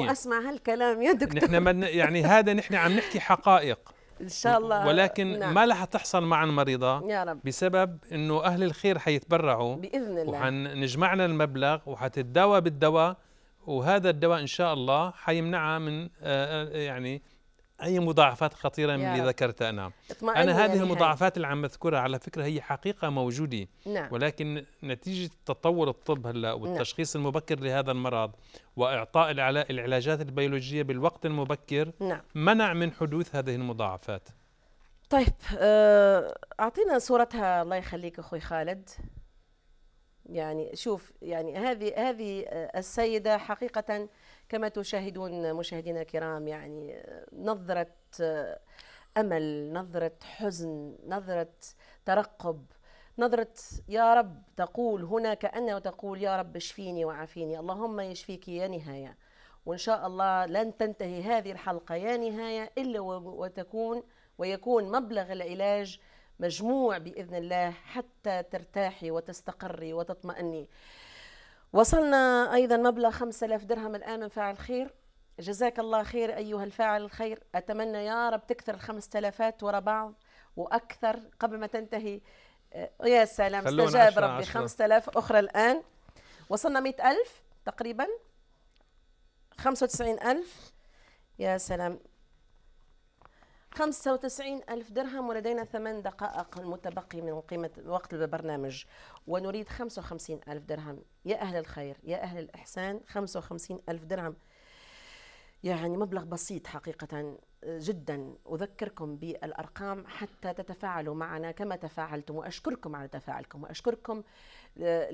اسمع هالكلام يا دكتور نحن من يعني هذا نحن عم نحكي حقائق ان شاء الله ولكن نعم. ما لها تحصل مع المريضه يا رب. بسبب انه اهل الخير حيتبرعوا باذن الله وحنجمعنا المبلغ وحتتداوى بالدواء وهذا الدواء ان شاء الله حيمنعها من آه، آه، يعني اي مضاعفات خطيره من اللي ذكرتها انا انا يعني هذه المضاعفات اللي عم بذكرها على فكره هي حقيقه موجوده نعم. ولكن نتيجه تطور الطب هلا نعم. والتشخيص نعم. المبكر لهذا المرض واعطاء العلاجات البيولوجيه بالوقت المبكر نعم. منع من حدوث هذه المضاعفات طيب آه، اعطينا صورتها الله يخليك اخوي خالد يعني شوف يعني هذه هذه السيدة حقيقة كما تشاهدون مشاهدينا الكرام يعني نظرة أمل نظرة حزن نظرة ترقب نظرة يا رب تقول هنا كأنه تقول يا رب اشفيني وعافيني اللهم يشفيك يا نهاية وإن شاء الله لن تنتهي هذه الحلقة يا نهاية إلا وتكون ويكون مبلغ العلاج مجموع باذن الله حتى ترتاحي وتستقري وتطمئني وصلنا ايضا مبلغ 5000 درهم الان من فاعل خير جزاك الله خير ايها الفاعل الخير اتمنى يا رب تكثر ال5000 ورا بعض واكثر قبل ما تنتهي آه، يا سلام استجاب ربي 5000 اخرى الان وصلنا 100000 تقريبا 95000 يا سلام 95 ألف درهم ولدينا ثمان دقائق المتبقي من قيمة وقت البرنامج ونريد 55 ألف درهم يا أهل الخير يا أهل الإحسان 55 ألف درهم يعني مبلغ بسيط حقيقة جدا أذكركم بالأرقام حتى تتفاعلوا معنا كما تفاعلتم وأشكركم على تفاعلكم وأشكركم آه،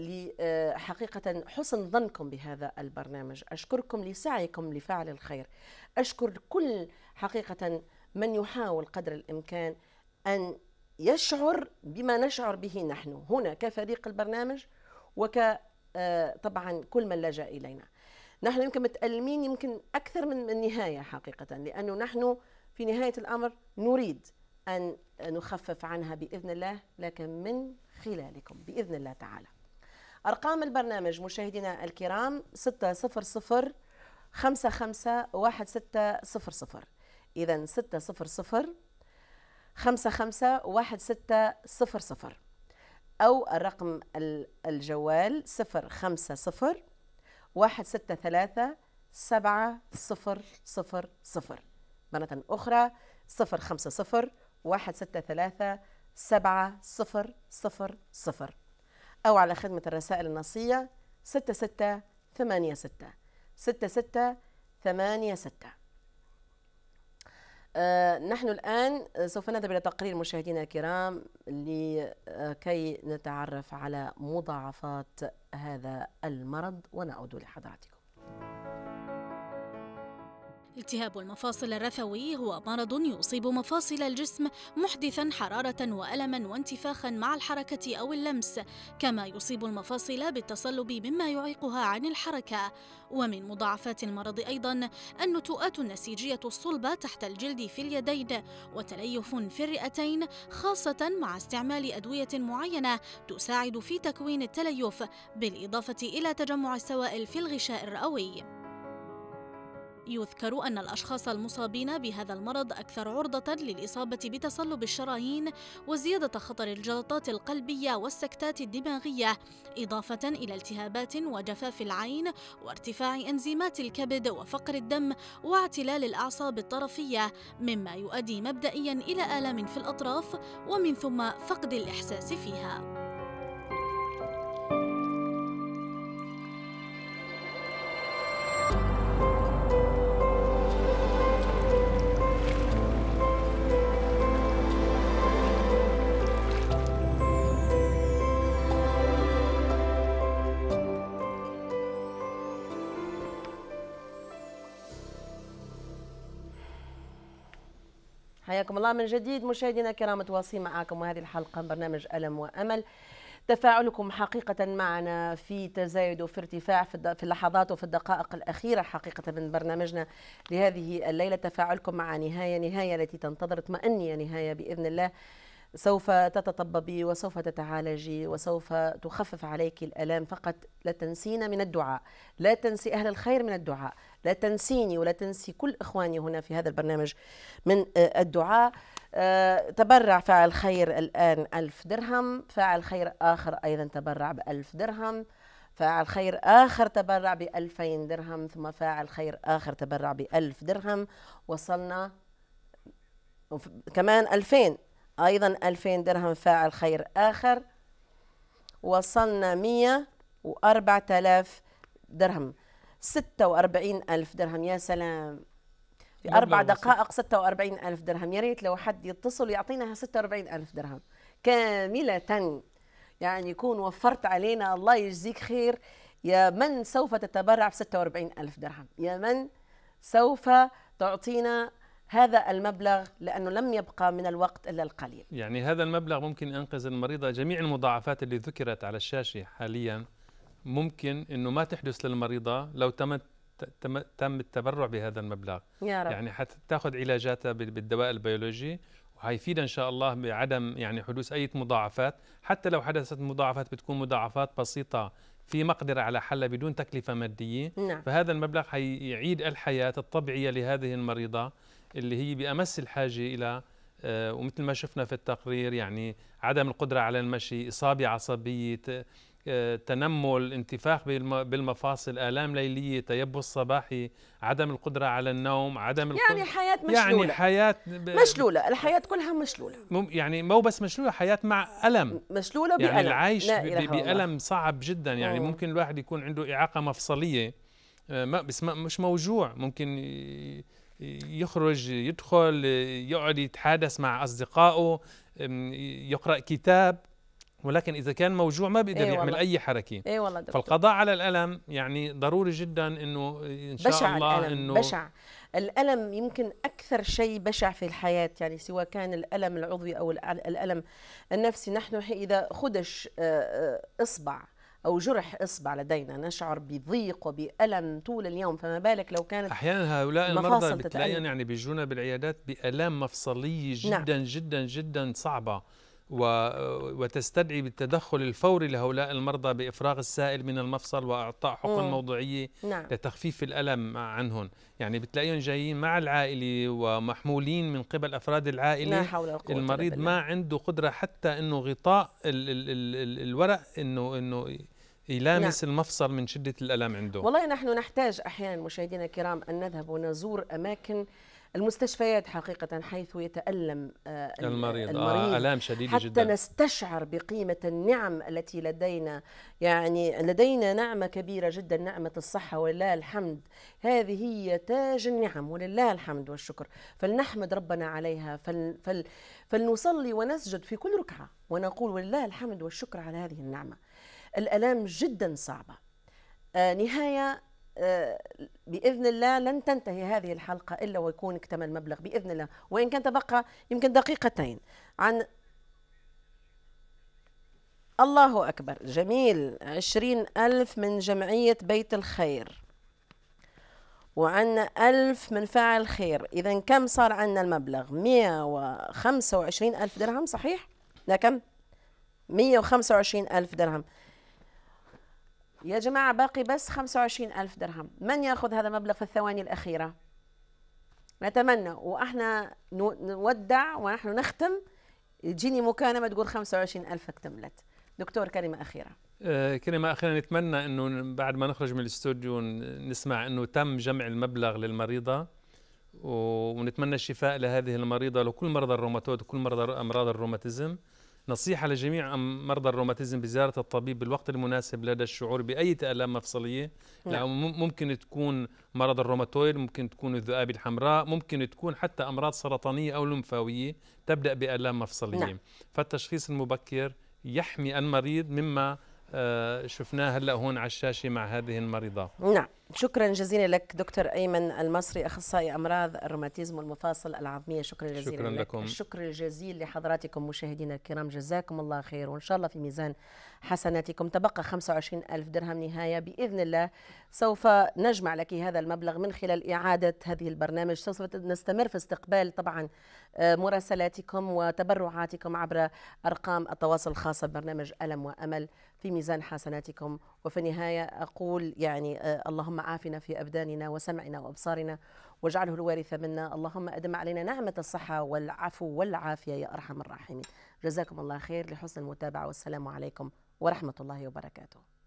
لحقيقة آه، حسن ظنكم بهذا البرنامج أشكركم لسعيكم لفعل الخير أشكر كل حقيقة من يحاول قدر الامكان ان يشعر بما نشعر به نحن هنا كفريق البرنامج وك آه، طبعا كل من لجا الينا نحن يمكن متألمين يمكن أكثر من النهاية حقيقة لأنه نحن في نهاية الأمر نريد أن نخفف عنها بإذن الله لكن من خلالكم بإذن الله تعالى أرقام البرنامج مشاهدينا الكرام 600 55 إذا ستة صفر صفر خمسة خمسة واحد ستة صفر صفر أو الرقم الجوال صفر خمسة صفر واحد ستة ثلاثة سبعة صفر صفر صفر مرة أخرى صفر خمسة صفر واحد ستة ثلاثة سبعة صفر صفر صفر أو على خدمة الرسائل النصية ستة ستة ثمانية ستة ستة ستة ثمانية ستة آه، نحن الآن سوف نذهب إلى تقرير مشاهدينا الكرام لكي نتعرف على مضاعفات هذا المرض ونعود لحضراتكم. التهاب المفاصل الرثوي هو مرض يصيب مفاصل الجسم محدثا حرارة وألما وانتفاخا مع الحركة أو اللمس كما يصيب المفاصل بالتصلب مما يعيقها عن الحركة ومن مضاعفات المرض أيضا النتوءات النسيجية الصلبة تحت الجلد في اليدين وتليف في الرئتين خاصة مع استعمال أدوية معينة تساعد في تكوين التليف بالإضافة إلى تجمع السوائل في الغشاء الرئوي يذكر أن الأشخاص المصابين بهذا المرض أكثر عرضة للإصابة بتصلب الشرايين وزيادة خطر الجلطات القلبية والسكتات الدماغية إضافة إلى التهابات وجفاف العين وارتفاع أنزيمات الكبد وفقر الدم واعتلال الأعصاب الطرفية مما يؤدي مبدئيا إلى آلام في الأطراف ومن ثم فقد الإحساس فيها حياكم الله من جديد مشاهدينا الكرام متواصلين معكم وهذه الحلقة من برنامج ألم وأمل تفاعلكم حقيقة معنا في تزايد وفي ارتفاع في اللحظات وفي الدقائق الأخيرة حقيقة من برنامجنا لهذه الليلة تفاعلكم مع نهاية نهاية التي تنتظر اطمأنية نهاية بإذن الله سوف تتطببي وسوف تتعالجي وسوف تخفف عليك الآلام فقط لا تنسينا من الدعاء لا تنسي أهل الخير من الدعاء لا تنسيني ولا تنسي كل إخواني هنا في هذا البرنامج من آه، الدعاء آه، تبرع فاعل خير الآن ألف درهم فاعل خير آخر أيضا تبرع بألف درهم فاعل خير آخر تبرع بألفين درهم ثم فاعل خير آخر تبرع بألف درهم وصلنا كمان ألفين أيضا 2000 درهم فاعل خير آخر وصلنا 104000 درهم 46000 درهم يا سلام في أربع دقائق 46000 درهم يا ريت لو حد يتصل يعطينا 46000 درهم كاملة يعني يكون وفرت علينا الله يجزيك خير يا من سوف تتبرع ب 46000 درهم يا من سوف تعطينا هذا المبلغ لأنه لم يبقى من الوقت إلا القليل يعني هذا المبلغ ممكن ينقذ المريضة جميع المضاعفات اللي ذكرت على الشاشة حاليا ممكن أنه ما تحدث للمريضة لو تمت تم تم التبرع بهذا المبلغ يا رب. يعني حتاخذ علاجاتها بالدواء البيولوجي وحيفيد ان شاء الله بعدم يعني حدوث اي مضاعفات حتى لو حدثت مضاعفات بتكون مضاعفات بسيطه في مقدرة على حلها بدون تكلفة مادية نعم. فهذا المبلغ حيعيد الحياة الطبيعية لهذه المريضة اللي هي بأمس الحاجة إلى آه، ومثل ما شفنا في التقرير يعني عدم القدرة على المشي إصابة عصبية آه، تنمل انتفاخ بالمفاصل آلام ليلية تيبس صباحي عدم القدرة على النوم عدم يعني حياة مشلولة يعني حياة ب... مشلولة الحياة كلها مشلولة يعني مو بس مشلولة حياة مع ألم مشلولة يعني بألم يعني العيش ب... بألم صعب جدا يعني ممكن الواحد يكون عنده إعاقة مفصلية آه، ما بس مش موجوع ممكن يخرج يدخل يقعد يتحادث مع أصدقائه يقرأ كتاب ولكن إذا كان موجوع ما بيقدر إيه يعمل والله. أي حركة أي والله دكتور. فالقضاء على الألم يعني ضروري جدا إنه إن شاء بشع الله الألم. إنه بشع الألم يمكن أكثر شيء بشع في الحياة يعني سواء كان الألم العضوي أو الألم النفسي نحن إذا خدش آه، آه، إصبع أو جرح إصبع لدينا نشعر بضيق وبألم طول اليوم فما بالك لو كانت أحيانا هؤلاء المرضى بتلاقيهم يعني بيجونا بالعيادات بألام مفصلية جدا نعم. جدا جدا صعبة وتستدعي بالتدخل الفوري لهؤلاء المرضى بإفراغ السائل من المفصل وإعطاء حقن مم. موضعية نعم. لتخفيف الألم عنهم يعني بتلاقيهم جايين مع العائلة ومحمولين من قبل أفراد العائلة لا حول المريض ما عنده قدرة حتى أنه غطاء الـ الـ الـ الورق أنه, إنه يلامس نعم. المفصل من شدة الألم عنده والله نحن نحتاج أحيانا مشاهدينا الكرام أن نذهب ونزور أماكن المستشفيات حقيقة حيث يتألم آه، المريض, المريض آه ألام شديد حتى جدا حتى نستشعر بقيمة النعم التي لدينا يعني لدينا نعمة كبيرة جدا نعمة الصحة ولله الحمد هذه هي تاج النعم ولله الحمد والشكر فلنحمد ربنا عليها فل فل فلنصلي ونسجد في كل ركعة ونقول ولله الحمد والشكر على هذه النعمة الألام جدا صعبة آه نهاية باذن الله لن تنتهي هذه الحلقه الا ويكون اكتمل المبلغ باذن الله وان كان تبقى يمكن دقيقتين عن الله أكبر جميل عشرين ألف من جمعية بيت الخير وعندنا ألف من فاعل خير إذا كم صار عنا المبلغ مية وخمسة وعشرين ألف درهم صحيح لا كم مية وخمسة وعشرين ألف درهم يا جماعة باقي بس 25 ألف درهم من يأخذ هذا المبلغ في الثواني الأخيرة نتمنى وإحنا نودع ونحن نختم تجيني مكالمة تقول 25 ألف اكتملت دكتور كلمة أخيرة آه، كلمة أخيرة نتمنى أنه بعد ما نخرج من الاستوديو نسمع أنه تم جمع المبلغ للمريضة ونتمنى الشفاء لهذه المريضة لكل مرضى الروماتود وكل مرضى أمراض الروماتيزم نصيحة لجميع مرضى الروماتيزم بزيارة الطبيب بالوقت المناسب لدى الشعور بأي آلام مفصلية نعم. ممكن تكون مرض الروماتويد ممكن تكون الذئاب الحمراء ممكن تكون حتى أمراض سرطانية أو لمفاوية تبدأ بآلام مفصلية نعم. فالتشخيص المبكر يحمي المريض مما آه، شفناه هلا هون على الشاشه مع هذه المريضه نعم شكرا جزيلا لك دكتور ايمن المصري اخصائي امراض الروماتيزم والمفاصل العظميه شكرا جزيلا شكرا لك. لكم الشكر الجزيل لحضراتكم مشاهدينا الكرام جزاكم الله خير وان شاء الله في ميزان حسناتكم تبقى 25 ألف درهم نهايه باذن الله سوف نجمع لك هذا المبلغ من خلال اعاده هذه البرنامج سوف نستمر في استقبال طبعا مراسلاتكم وتبرعاتكم عبر أرقام التواصل الخاصة ببرنامج ألم وأمل في ميزان حسناتكم وفي النهاية أقول يعني آه، اللهم عافنا في أبداننا وسمعنا وأبصارنا واجعله الوارث منا اللهم أدم علينا نعمة الصحة والعفو والعافية يا أرحم الراحمين جزاكم الله خير لحسن المتابعة والسلام عليكم ورحمة الله وبركاته